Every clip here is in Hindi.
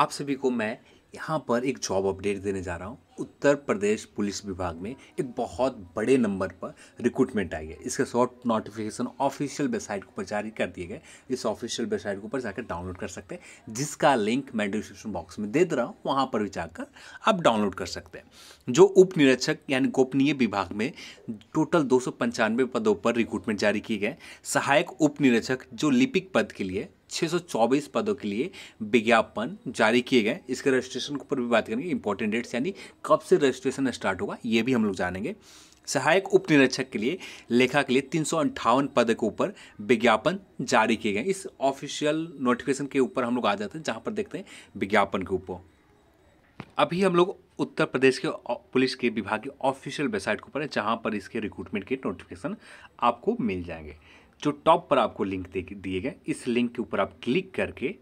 आप सभी को मैं यहाँ पर एक जॉब अपडेट देने जा रहा हूँ उत्तर प्रदेश पुलिस विभाग में एक बहुत बड़े नंबर पर रिक्रूटमेंट आई है इसका शॉर्ट नोटिफिकेशन ऑफिशियल वेबसाइट पर जारी कर दिए गए इस ऑफिशियल वेबसाइट के ऊपर जाकर डाउनलोड कर सकते हैं जिसका लिंक मैं डिस्क्रिप्शन बॉक्स में दे दे रहा हूँ वहाँ पर भी जाकर आप डाउनलोड कर सकते हैं जो उप निरीक्षक यानी गोपनीय विभाग में टोटल दो पदों पर रिक्रूटमेंट जारी किए गए सहायक उप निरीक्षक जो लिपिक पद के लिए 624 पदों के लिए विज्ञापन जारी किए गए इसके रजिस्ट्रेशन के ऊपर भी बात करेंगे इंपॉर्टेंट डेट्स यानी कब से रजिस्ट्रेशन स्टार्ट होगा ये भी हम लोग जानेंगे सहायक उप निरीक्षक के लिए लेखा के लिए तीन पद के ऊपर विज्ञापन जारी किए गए इस ऑफिशियल नोटिफिकेशन के ऊपर हम लोग आ जाते हैं जहाँ पर देखते हैं विज्ञापन के ऊपर अभी हम लोग उत्तर प्रदेश के पुलिस के विभाग की ऑफिशियल वेबसाइट के ऊपर है जहाँ पर इसके रिक्रूटमेंट के नोटिफिकेशन आपको मिल जाएंगे जो टॉप पर आपको लिंक दिए गए इस लिंक के ऊपर आप क्लिक करके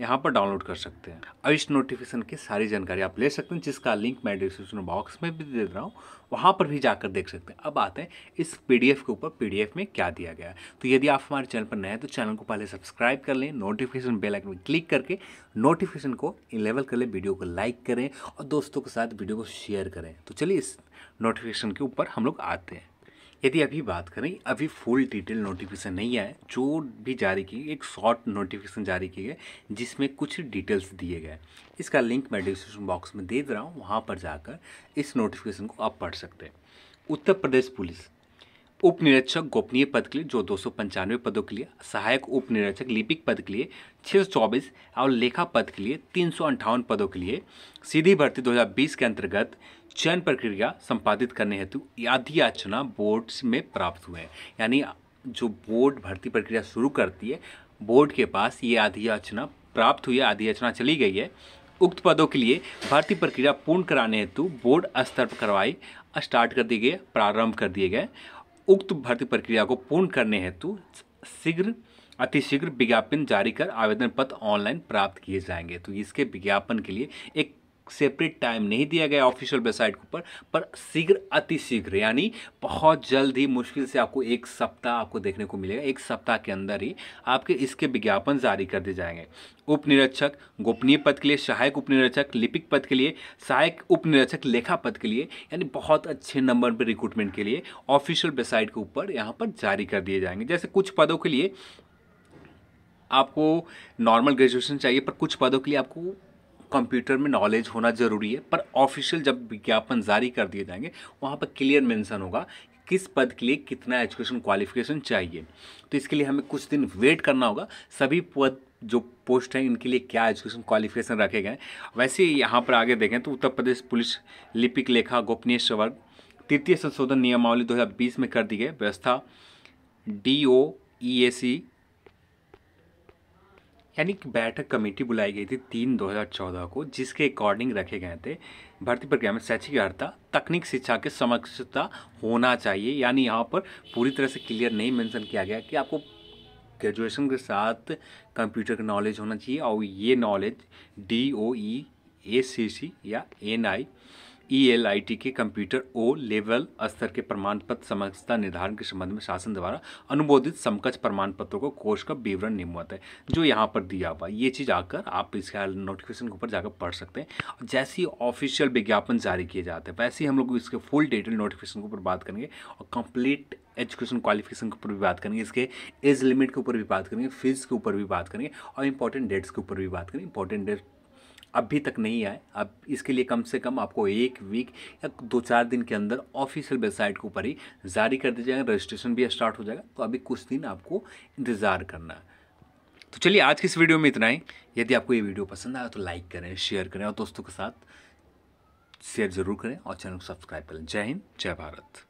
यहाँ पर डाउनलोड कर सकते हैं अब इस नोटिफिकेशन की सारी जानकारी आप ले सकते हैं जिसका लिंक मैं डिस्क्रिप्शन बॉक्स में भी दे रहा हूँ वहाँ पर भी जाकर देख सकते हैं अब आते हैं इस पीडीएफ के ऊपर पीडीएफ में क्या दिया गया है तो यदि आप हमारे चैनल पर नए हैं तो चैनल को पहले सब्सक्राइब कर लें नोटिफिकेशन बेल आइकन में क्लिक करके नोटिफिकेशन को इलेवल कर लें वीडियो को लाइक करें और दोस्तों के साथ वीडियो को शेयर करें तो चलिए इस नोटिफिकेशन के ऊपर हम लोग आते हैं यदि अभी बात करें अभी फुल डिटेल नोटिफिकेशन नहीं आए जो भी जारी की एक शॉर्ट नोटिफिकेशन जारी किए गए जिसमें कुछ डिटेल्स दिए गए इसका लिंक मैं डिस्क्रिप्शन बॉक्स में दे दे रहा हूँ वहाँ पर जाकर इस नोटिफिकेशन को आप पढ़ सकते हैं उत्तर प्रदेश पुलिस उप निरीक्षक गोपनीय पद के लिए जो दो पदों के लिए सहायक उप निरीक्षक लिपिक पद के लिए छः और लेखा पद के लिए तीन पदों के लिए सीधी भर्ती 2020 के अंतर्गत चयन प्रक्रिया संपादित करने हेतु यादी याचना बोर्ड में प्राप्त हुए हैं यानी जो बोर्ड भर्ती प्रक्रिया शुरू करती है बोर्ड के पास ये आधी याचना प्राप्त हुई है आधी याचना चली गई है उक्त पदों के लिए भर्ती प्रक्रिया पूर्ण कराने हेतु बोर्ड स्तर पर कार्रवाई स्टार्ट कर दी गई प्रारंभ कर दिए गए उक्त भर्ती प्रक्रिया को पूर्ण करने हेतु शीघ्र अतिशीघ्र विज्ञापन जारी कर आवेदन पत्र ऑनलाइन प्राप्त किए जाएंगे तो इसके विज्ञापन के लिए एक सेपरेट टाइम नहीं दिया गया ऑफिशियल वेबसाइट के ऊपर पर शीघ्र अतिशीघ्र यानी बहुत जल्द ही मुश्किल से आपको एक सप्ताह आपको देखने को मिलेगा एक सप्ताह के अंदर ही आपके इसके विज्ञापन जारी कर दिए जाएंगे उप निरीक्षक गोपनीय पद के लिए सहायक उप निरीक्षक लिपिक पद के लिए सहायक उप निरीक्षक लेखा पद के लिए यानी बहुत अच्छे नंबर पर रिक्रूटमेंट के लिए ऑफिशियल वेबसाइट के ऊपर यहाँ पर जारी कर दिए जाएंगे जैसे कुछ पदों के लिए आपको नॉर्मल ग्रेजुएशन चाहिए पर कुछ पदों के लिए आपको कंप्यूटर में नॉलेज होना ज़रूरी है पर ऑफिशियल जब विज्ञापन जारी कर दिए जाएंगे वहाँ पर क्लियर मेंशन होगा किस पद के लिए कितना एजुकेशन क्वालिफिकेशन चाहिए तो इसके लिए हमें कुछ दिन वेट करना होगा सभी पद जो पोस्ट हैं इनके लिए क्या एजुकेशन क्वालिफिकेशन रखे गए वैसे यहाँ पर आगे देखें तो उत्तर प्रदेश पुलिस लिपिक लेखा गोपनीय वर्ग तृतीय संशोधन नियमावली 2020 में कर दी गई व्यवस्था डी ओ ई ए सी यानी कि बैठक कमेटी बुलाई गई थी तीन 2014 को जिसके अकॉर्डिंग रखे गए थे भर्ती प्रक्रिया में शैक्षिक अर्थता तकनीक शिक्षा के समक्षता होना चाहिए यानी यहाँ पर पूरी तरह से क्लियर नहीं मेंशन किया गया कि आपको ग्रेजुएशन के साथ कंप्यूटर का नॉलेज होना चाहिए और ये नॉलेज डी ओ ई ए सी सी या एन आई ई e के कंप्यूटर ओ लेवल स्तर के प्रमाण पत्र समझता निर्धारण के संबंध में शासन द्वारा अनुमोदित समकक्ष प्रमाण पत्रों को कोष का विवरण निम्बत है जो यहाँ पर दिया हुआ ये चीज़ आकर आप इसके नोटिफिकेशन के ऊपर जाकर पढ़ सकते हैं जैसे ही ऑफिशियल विज्ञापन जारी किए जाते हैं वैसे ही हम लोग इसके फुल डिटेल नोटिफिकेशन के ऊपर बात करेंगे और कंप्लीट एजुकेशन क्वालिफिकेशन के ऊपर भी बात करेंगे इसके एज लिमिट के ऊपर भी बात करेंगे फीस के ऊपर भी बात करेंगे और इंपॉर्टेंट डेट्स के ऊपर भी बात करेंगे इंपॉर्टेंट डेट अभी तक नहीं आए अब इसके लिए कम से कम आपको एक वीक या दो चार दिन के अंदर ऑफिशियल वेबसाइट के ऊपर ही जारी कर दिया जाएगा रजिस्ट्रेशन भी स्टार्ट हो जाएगा तो अभी कुछ दिन आपको इंतज़ार करना है तो चलिए आज की इस वीडियो में इतना ही यदि आपको ये वीडियो पसंद आया तो लाइक करें शेयर करें और दोस्तों के साथ शेयर ज़रूर करें और चैनल को सब्सक्राइब करें जय हिंद जय भारत